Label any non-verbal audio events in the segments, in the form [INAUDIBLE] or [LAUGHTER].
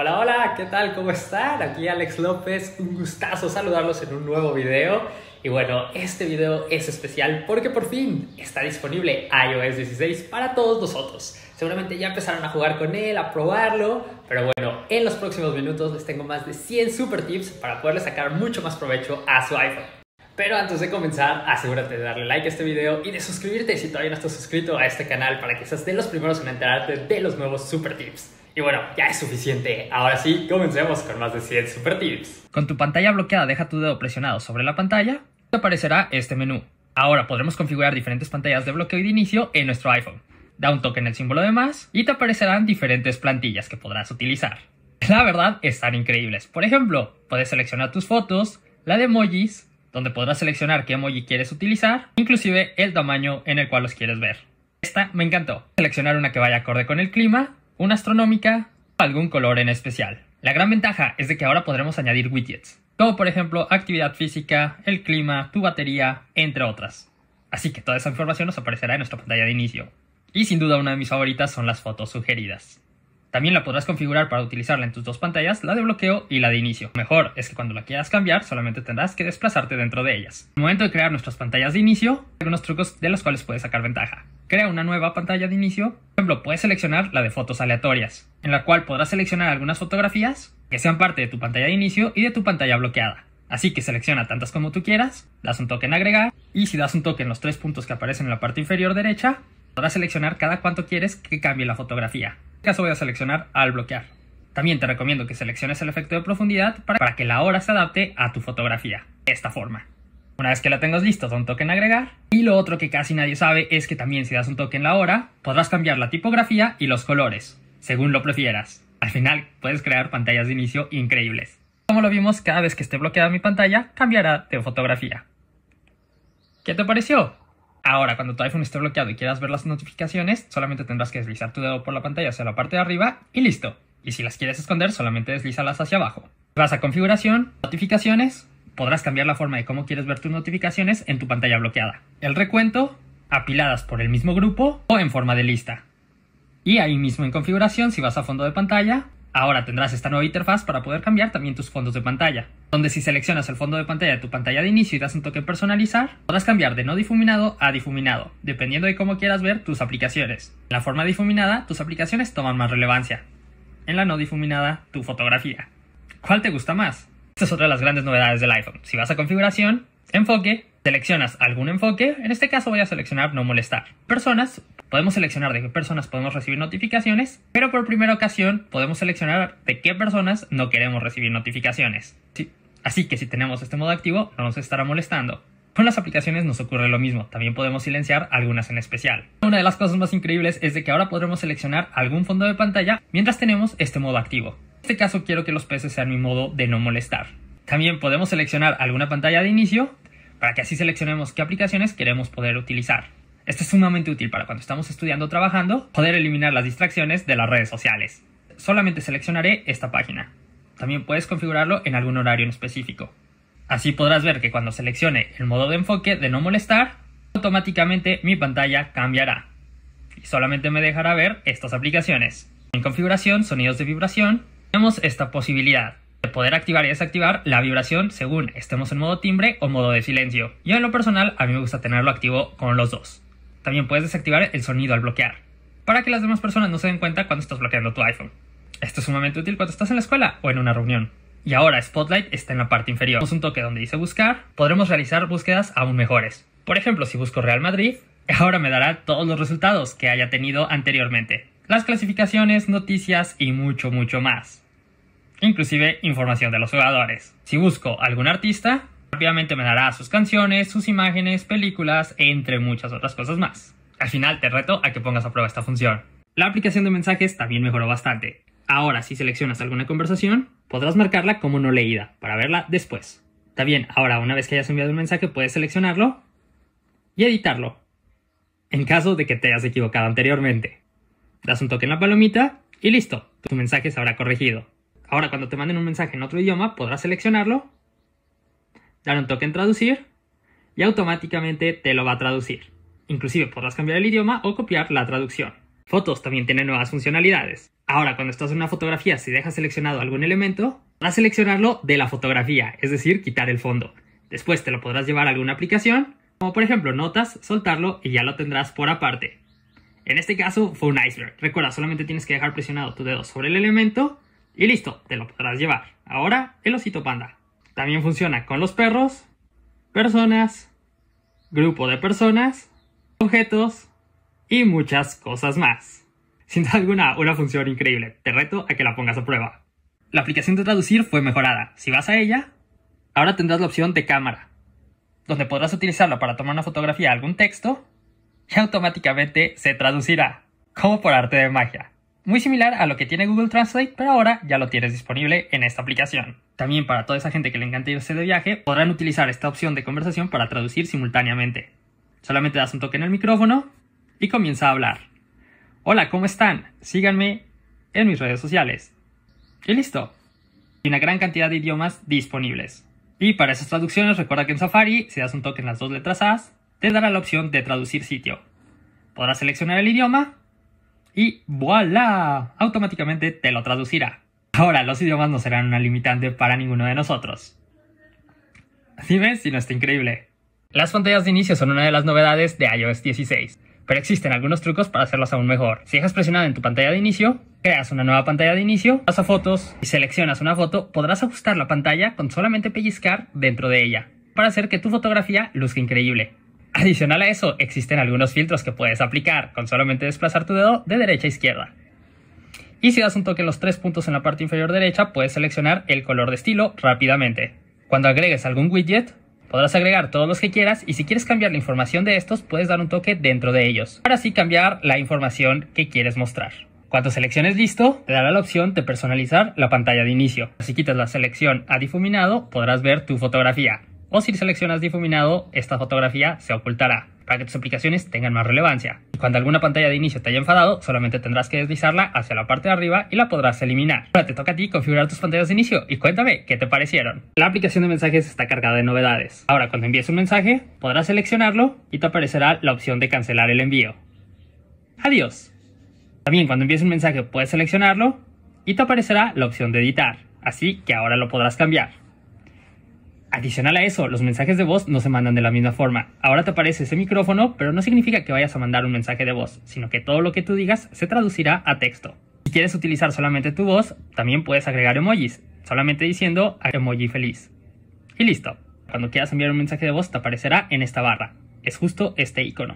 Hola, hola, ¿qué tal? ¿Cómo están? Aquí Alex López, un gustazo saludarlos en un nuevo video. Y bueno, este video es especial porque por fin está disponible iOS 16 para todos nosotros. Seguramente ya empezaron a jugar con él, a probarlo, pero bueno, en los próximos minutos les tengo más de 100 super tips para poderle sacar mucho más provecho a su iPhone. Pero antes de comenzar, asegúrate de darle like a este video y de suscribirte si todavía no estás suscrito a este canal para que seas de los primeros en enterarte de los nuevos super tips. Y bueno, ya es suficiente. Ahora sí, comencemos con más de 100 super tips. Con tu pantalla bloqueada, deja tu dedo presionado sobre la pantalla. Te aparecerá este menú. Ahora podremos configurar diferentes pantallas de bloqueo y de inicio en nuestro iPhone. Da un toque en el símbolo de más y te aparecerán diferentes plantillas que podrás utilizar. La verdad, están increíbles. Por ejemplo, puedes seleccionar tus fotos, la de emojis, donde podrás seleccionar qué emoji quieres utilizar, inclusive el tamaño en el cual los quieres ver. Esta me encantó. Seleccionar una que vaya acorde con el clima una astronómica, o algún color en especial. La gran ventaja es de que ahora podremos añadir widgets, como por ejemplo actividad física, el clima, tu batería, entre otras. Así que toda esa información nos aparecerá en nuestra pantalla de inicio. Y sin duda una de mis favoritas son las fotos sugeridas. También la podrás configurar para utilizarla en tus dos pantallas, la de bloqueo y la de inicio. Mejor es que cuando la quieras cambiar solamente tendrás que desplazarte dentro de ellas. En el momento de crear nuestras pantallas de inicio, hay algunos trucos de los cuales puedes sacar ventaja. Crea una nueva pantalla de inicio. Por ejemplo, puedes seleccionar la de fotos aleatorias, en la cual podrás seleccionar algunas fotografías que sean parte de tu pantalla de inicio y de tu pantalla bloqueada. Así que selecciona tantas como tú quieras, das un toque en agregar y si das un toque en los tres puntos que aparecen en la parte inferior derecha, podrás seleccionar cada cuánto quieres que cambie la fotografía. En este caso voy a seleccionar al bloquear. También te recomiendo que selecciones el efecto de profundidad para que la hora se adapte a tu fotografía. De esta forma. Una vez que la tengas listo, da un toque en agregar. Y lo otro que casi nadie sabe es que también si das un toque en la hora, podrás cambiar la tipografía y los colores, según lo prefieras. Al final, puedes crear pantallas de inicio increíbles. Como lo vimos, cada vez que esté bloqueada mi pantalla, cambiará de fotografía. ¿Qué te pareció? Ahora, cuando tu iPhone esté bloqueado y quieras ver las notificaciones, solamente tendrás que deslizar tu dedo por la pantalla hacia la parte de arriba y listo. Y si las quieres esconder, solamente deslízalas hacia abajo. Vas a configuración, notificaciones, podrás cambiar la forma de cómo quieres ver tus notificaciones en tu pantalla bloqueada. El recuento, apiladas por el mismo grupo o en forma de lista. Y ahí mismo en configuración, si vas a fondo de pantalla, ahora tendrás esta nueva interfaz para poder cambiar también tus fondos de pantalla. Donde si seleccionas el fondo de pantalla de tu pantalla de inicio y das un toque personalizar, podrás cambiar de no difuminado a difuminado, dependiendo de cómo quieras ver tus aplicaciones. En la forma difuminada, tus aplicaciones toman más relevancia. En la no difuminada, tu fotografía. ¿Cuál te gusta más? Esta es otra de las grandes novedades del iPhone. Si vas a configuración, enfoque, seleccionas algún enfoque, en este caso voy a seleccionar no molestar. Personas, podemos seleccionar de qué personas podemos recibir notificaciones, pero por primera ocasión podemos seleccionar de qué personas no queremos recibir notificaciones. Así que si tenemos este modo activo, no nos estará molestando. Con las aplicaciones nos ocurre lo mismo, también podemos silenciar algunas en especial. Una de las cosas más increíbles es de que ahora podremos seleccionar algún fondo de pantalla mientras tenemos este modo activo este caso quiero que los peces sean mi modo de no molestar. También podemos seleccionar alguna pantalla de inicio para que así seleccionemos qué aplicaciones queremos poder utilizar. Esto es sumamente útil para cuando estamos estudiando o trabajando, poder eliminar las distracciones de las redes sociales. Solamente seleccionaré esta página. También puedes configurarlo en algún horario en específico. Así podrás ver que cuando seleccione el modo de enfoque de no molestar, automáticamente mi pantalla cambiará y solamente me dejará ver estas aplicaciones. En configuración, sonidos de vibración, tenemos esta posibilidad de poder activar y desactivar la vibración según estemos en modo timbre o modo de silencio. Yo en lo personal a mí me gusta tenerlo activo con los dos. También puedes desactivar el sonido al bloquear, para que las demás personas no se den cuenta cuando estás bloqueando tu iPhone. Esto es sumamente útil cuando estás en la escuela o en una reunión. Y ahora Spotlight está en la parte inferior. Tenemos un toque donde dice buscar, podremos realizar búsquedas aún mejores. Por ejemplo, si busco Real Madrid, [LAUGHS] ahora me dará todos los resultados que haya tenido anteriormente las clasificaciones, noticias y mucho, mucho más. Inclusive información de los jugadores. Si busco algún artista, rápidamente me dará sus canciones, sus imágenes, películas, entre muchas otras cosas más. Al final te reto a que pongas a prueba esta función. La aplicación de mensajes también mejoró bastante. Ahora, si seleccionas alguna conversación, podrás marcarla como no leída para verla después. También, ahora, una vez que hayas enviado un mensaje, puedes seleccionarlo y editarlo, en caso de que te hayas equivocado anteriormente das un toque en la palomita y listo, tu mensaje se habrá corregido. Ahora cuando te manden un mensaje en otro idioma podrás seleccionarlo, dar un toque en traducir y automáticamente te lo va a traducir. Inclusive podrás cambiar el idioma o copiar la traducción. Fotos también tiene nuevas funcionalidades. Ahora cuando estás en una fotografía si dejas seleccionado algún elemento, podrás seleccionarlo de la fotografía, es decir, quitar el fondo. Después te lo podrás llevar a alguna aplicación, como por ejemplo notas, soltarlo y ya lo tendrás por aparte. En este caso fue un iceberg. Recuerda, solamente tienes que dejar presionado tu dedo sobre el elemento y listo, te lo podrás llevar. Ahora, el osito panda. También funciona con los perros, personas, grupo de personas, objetos y muchas cosas más. Sin duda alguna, una función increíble. Te reto a que la pongas a prueba. La aplicación de traducir fue mejorada. Si vas a ella, ahora tendrás la opción de cámara, donde podrás utilizarla para tomar una fotografía de algún texto y automáticamente se traducirá, como por arte de magia. Muy similar a lo que tiene Google Translate, pero ahora ya lo tienes disponible en esta aplicación. También para toda esa gente que le encanta irse de viaje, podrán utilizar esta opción de conversación para traducir simultáneamente. Solamente das un toque en el micrófono y comienza a hablar. Hola, ¿cómo están? Síganme en mis redes sociales. Y listo. Y una gran cantidad de idiomas disponibles. Y para esas traducciones, recuerda que en Safari, si das un toque en las dos letras A, te dará la opción de traducir sitio. Podrás seleccionar el idioma y voilà, automáticamente te lo traducirá. Ahora, los idiomas no serán una limitante para ninguno de nosotros. Dime si no está increíble. Las pantallas de inicio son una de las novedades de iOS 16, pero existen algunos trucos para hacerlas aún mejor. Si dejas presionada en tu pantalla de inicio, creas una nueva pantalla de inicio, vas a fotos y seleccionas una foto, podrás ajustar la pantalla con solamente pellizcar dentro de ella, para hacer que tu fotografía luzca increíble. [CLEARS THROAT] Adicional a eso, existen algunos filtros que puedes aplicar con solamente desplazar tu dedo de derecha a izquierda. Y si das un toque en los tres puntos en la parte inferior derecha, puedes seleccionar el color de estilo rápidamente. Cuando agregues algún widget, podrás agregar todos los que quieras y si quieres cambiar la información de estos, puedes dar un toque dentro de ellos, para así cambiar la información que quieres mostrar. Cuando selecciones listo, te dará la opción de personalizar la pantalla de inicio. Si quitas la selección a difuminado, podrás ver tu fotografía o si seleccionas difuminado, esta fotografía se ocultará para que tus aplicaciones tengan más relevancia. cuando alguna pantalla de inicio te haya enfadado, solamente tendrás que deslizarla hacia la parte de arriba y la podrás eliminar. Ahora te toca a ti configurar tus pantallas de inicio y cuéntame qué te parecieron. La aplicación de mensajes está cargada de novedades. Ahora cuando envíes un mensaje, podrás seleccionarlo y te aparecerá la opción de cancelar el envío. Adiós. También cuando envíes un mensaje puedes seleccionarlo y te aparecerá la opción de editar, así que ahora lo podrás cambiar. Adicional a eso, los mensajes de voz no se mandan de la misma forma. Ahora te aparece ese micrófono, pero no significa que vayas a mandar un mensaje de voz, sino que todo lo que tú digas se traducirá a texto. Si quieres utilizar solamente tu voz, también puedes agregar emojis, solamente diciendo emoji feliz. Y listo. Cuando quieras enviar un mensaje de voz te aparecerá en esta barra. Es justo este icono.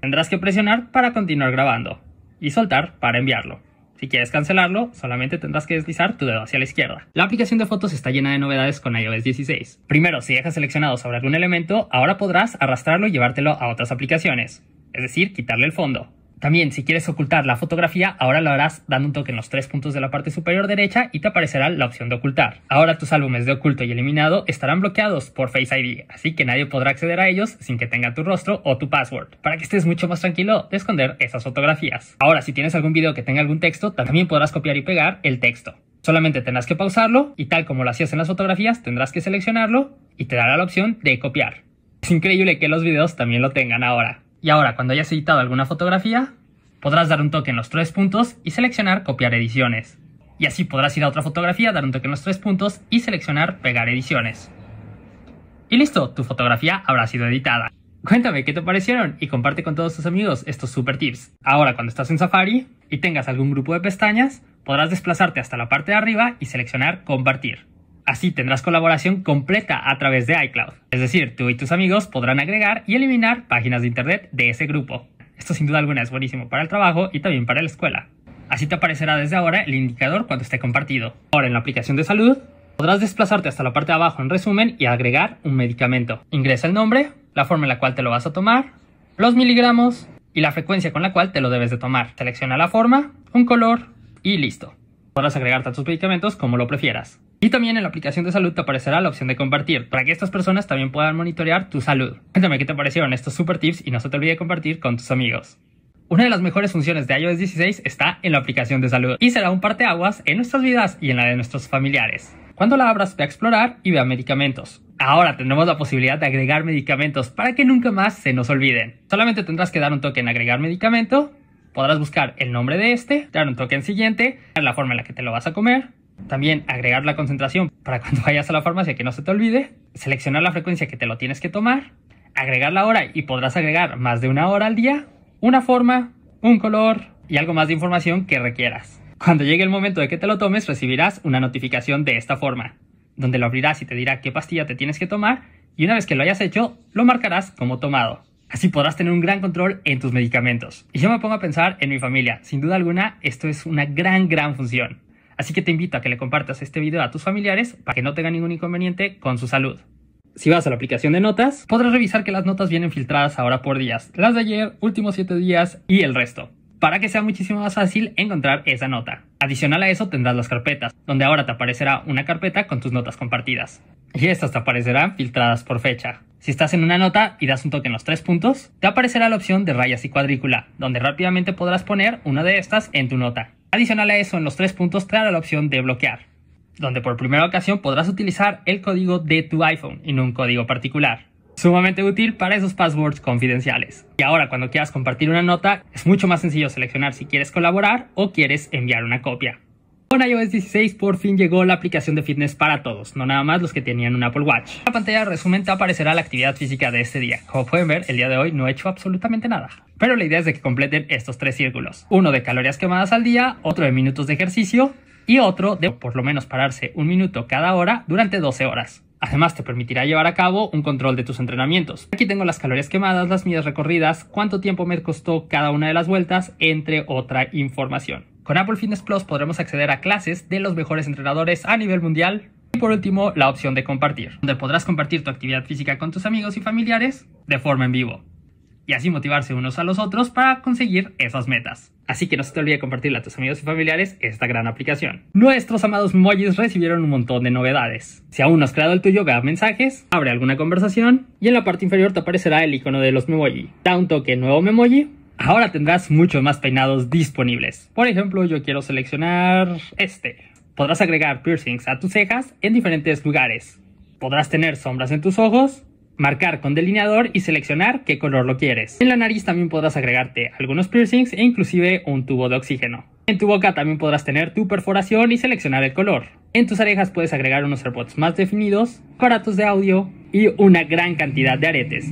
Tendrás que presionar para continuar grabando y soltar para enviarlo. Si quieres cancelarlo, solamente tendrás que deslizar tu dedo hacia la izquierda. La aplicación de fotos está llena de novedades con iOS 16. Primero, si dejas seleccionado sobre algún elemento, ahora podrás arrastrarlo y llevártelo a otras aplicaciones, es decir, quitarle el fondo. También, si quieres ocultar la fotografía, ahora lo harás dando un toque en los tres puntos de la parte superior derecha y te aparecerá la opción de ocultar. Ahora tus álbumes de oculto y eliminado estarán bloqueados por Face ID, así que nadie podrá acceder a ellos sin que tenga tu rostro o tu password, para que estés mucho más tranquilo de esconder esas fotografías. Ahora, si tienes algún video que tenga algún texto, también podrás copiar y pegar el texto. Solamente tendrás que pausarlo y tal como lo hacías en las fotografías, tendrás que seleccionarlo y te dará la opción de copiar. Es increíble que los videos también lo tengan ahora y ahora cuando hayas editado alguna fotografía, podrás dar un toque en los tres puntos y seleccionar copiar ediciones. Y así podrás ir a otra fotografía, dar un toque en los tres puntos y seleccionar pegar ediciones. Y listo, tu fotografía habrá sido editada. Cuéntame qué te parecieron y comparte con todos tus amigos estos super tips. Ahora cuando estás en Safari y tengas algún grupo de pestañas, podrás desplazarte hasta la parte de arriba y seleccionar compartir. Así tendrás colaboración completa a través de iCloud. Es decir, tú y tus amigos podrán agregar y eliminar páginas de Internet de ese grupo. Esto sin duda alguna es buenísimo para el trabajo y también para la escuela. Así te aparecerá desde ahora el indicador cuando esté compartido. Ahora en la aplicación de salud podrás desplazarte hasta la parte de abajo en resumen y agregar un medicamento. Ingresa el nombre, la forma en la cual te lo vas a tomar, los miligramos y la frecuencia con la cual te lo debes de tomar. Selecciona la forma, un color y listo. Podrás agregar tantos medicamentos como lo prefieras. Y también en la aplicación de salud te aparecerá la opción de compartir, para que estas personas también puedan monitorear tu salud. Cuéntame qué te parecieron estos super tips y no se te olvide compartir con tus amigos. Una de las mejores funciones de iOS 16 está en la aplicación de salud y será un parteaguas en nuestras vidas y en la de nuestros familiares. Cuando la abras, ve a explorar y vea medicamentos. Ahora tendremos la posibilidad de agregar medicamentos para que nunca más se nos olviden. Solamente tendrás que dar un toque en agregar medicamento, podrás buscar el nombre de este, dar un toque en siguiente, la forma en la que te lo vas a comer, también agregar la concentración para cuando [LAUGHS] vayas a la farmacia que no se te olvide, seleccionar la frecuencia que te lo tienes que tomar, agregar la hora y podrás agregar más de una hora al día, una forma, un color y algo más de información que requieras. Cuando llegue el momento de que te lo tomes recibirás una notificación de esta forma, donde lo abrirás y te dirá qué pastilla te tienes que tomar y una vez que lo hayas hecho lo marcarás como tomado. Así podrás tener un gran control en tus medicamentos. Y yo me pongo a pensar en mi familia. Sin duda alguna, esto es una gran, gran función. Así que te invito a que le compartas este video a tus familiares para que no tenga ningún inconveniente con su salud. Si vas a la aplicación de notas, podrás revisar que las notas vienen filtradas ahora por días, las de ayer, últimos 7 días y el resto, para que sea muchísimo más fácil encontrar esa nota. Adicional a eso tendrás las carpetas, donde ahora te aparecerá una carpeta con tus notas compartidas. Y estas te aparecerán filtradas por fecha. Si estás en una nota y das un toque en los tres puntos, te aparecerá la opción de rayas y cuadrícula, donde rápidamente podrás poner una de estas en tu nota. Adicional a eso, en los tres puntos traerá la opción de bloquear, donde por primera ocasión podrás utilizar el código de tu iPhone y no un código particular. Sumamente útil para esos passwords confidenciales. Y ahora cuando quieras compartir una nota, es mucho más sencillo seleccionar si quieres colaborar o quieres enviar una copia. Con iOS 16 por fin llegó la aplicación de fitness para todos, no nada más los que tenían un Apple Watch. En la pantalla de resumen aparecerá la actividad física de este día. Como pueden ver, el día de hoy no he hecho absolutamente nada. Pero la idea es de que completen estos tres círculos. Uno de calorías quemadas al día, otro de minutos de ejercicio y otro de por lo menos pararse un minuto cada hora durante 12 horas. Además te permitirá llevar a cabo un control de tus entrenamientos. Aquí tengo las calorías quemadas, las millas recorridas, cuánto tiempo me costó cada una de las vueltas, entre otra información. Con Apple Fitness Plus podremos acceder a clases de los mejores entrenadores a nivel mundial. Y por último, la opción de compartir, donde podrás compartir tu actividad física con tus amigos y familiares de forma en vivo. Y así motivarse unos a los otros para conseguir esas metas. Así que no se te olvide compartirle a tus amigos y familiares esta gran aplicación. Nuestros amados Mojis recibieron un montón de novedades. Si aún no has creado el tuyo, ve mensajes, abre alguna conversación y en la parte inferior te aparecerá el icono de los memoji. Da un toque nuevo memoji Ahora tendrás muchos más peinados disponibles. Por ejemplo, yo quiero seleccionar este. Podrás agregar piercings a tus cejas en diferentes lugares. Podrás tener sombras en tus ojos, marcar con delineador y seleccionar qué color lo quieres. En la nariz también podrás agregarte algunos piercings e inclusive un tubo de oxígeno. En tu boca también podrás tener tu perforación y seleccionar el color. En tus orejas puedes agregar unos AirPods más definidos, coratos de audio y una gran cantidad de aretes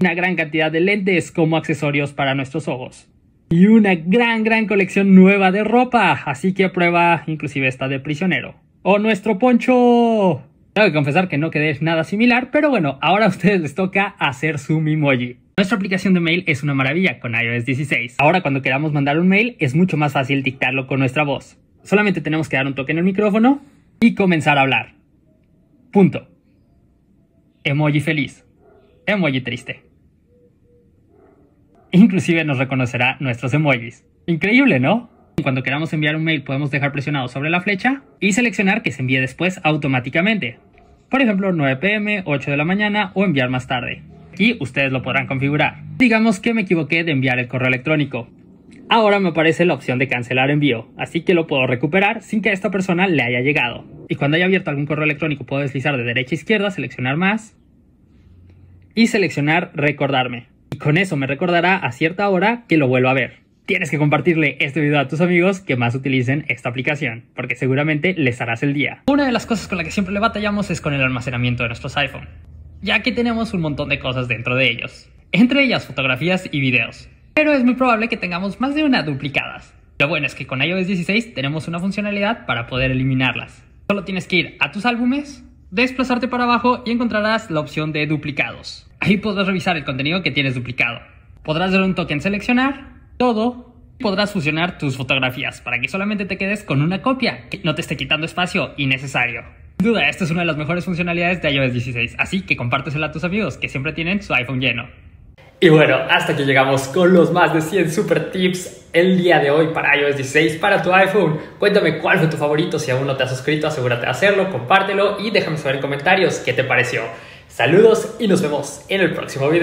una gran cantidad de lentes como accesorios para nuestros ojos. Y una gran, gran colección nueva de ropa, así que prueba inclusive esta de prisionero. ¡O nuestro poncho! Tengo que confesar que no quedé nada similar, pero bueno, ahora a ustedes les toca hacer su Mimoji. Nuestra aplicación de mail es una maravilla con iOS 16. Ahora cuando queramos mandar un mail es mucho más fácil dictarlo con nuestra voz. Solamente tenemos que dar un toque en el micrófono y comenzar a hablar. Punto. Emoji feliz emoji triste. Inclusive nos reconocerá nuestros emojis. Increíble, ¿no? Cuando queramos enviar un mail podemos dejar presionado sobre la flecha y seleccionar que se envíe después automáticamente. Por ejemplo, 9 pm, 8 de la mañana o enviar más tarde. Y ustedes lo podrán configurar. Digamos que me equivoqué de enviar el correo electrónico. Ahora me aparece la opción de cancelar envío, así que lo puedo recuperar sin que a esta persona le haya llegado. Y cuando haya abierto algún correo electrónico puedo deslizar de derecha a izquierda, seleccionar más y seleccionar recordarme. Y con eso me recordará a cierta hora que lo vuelva a ver. Tienes que compartirle este video a tus amigos que más utilicen esta aplicación, porque seguramente les harás el día. Una de las cosas con la que siempre le batallamos es con el almacenamiento de nuestros iPhone, ya que tenemos un montón de cosas dentro de ellos, entre ellas fotografías y videos. Pero es muy probable que tengamos más de una duplicadas. Lo bueno es que con iOS 16 tenemos una funcionalidad para poder eliminarlas. Solo tienes que ir a tus álbumes desplazarte para abajo y encontrarás la opción de duplicados. Ahí podrás revisar el contenido que tienes duplicado. Podrás dar un toque en seleccionar, todo, y podrás fusionar tus fotografías para que solamente te quedes con una copia, que no te esté quitando espacio innecesario. Sin duda, esta es una de las mejores funcionalidades de iOS 16, así que compártesela a tus amigos que siempre tienen su iPhone lleno. Y bueno, hasta que llegamos con los más de 100 super tips el día de hoy para iOS 16 para tu iPhone. Cuéntame cuál fue tu favorito, si aún no te has suscrito, asegúrate de hacerlo, compártelo y déjame saber en comentarios qué te pareció. Saludos y nos vemos en el próximo video.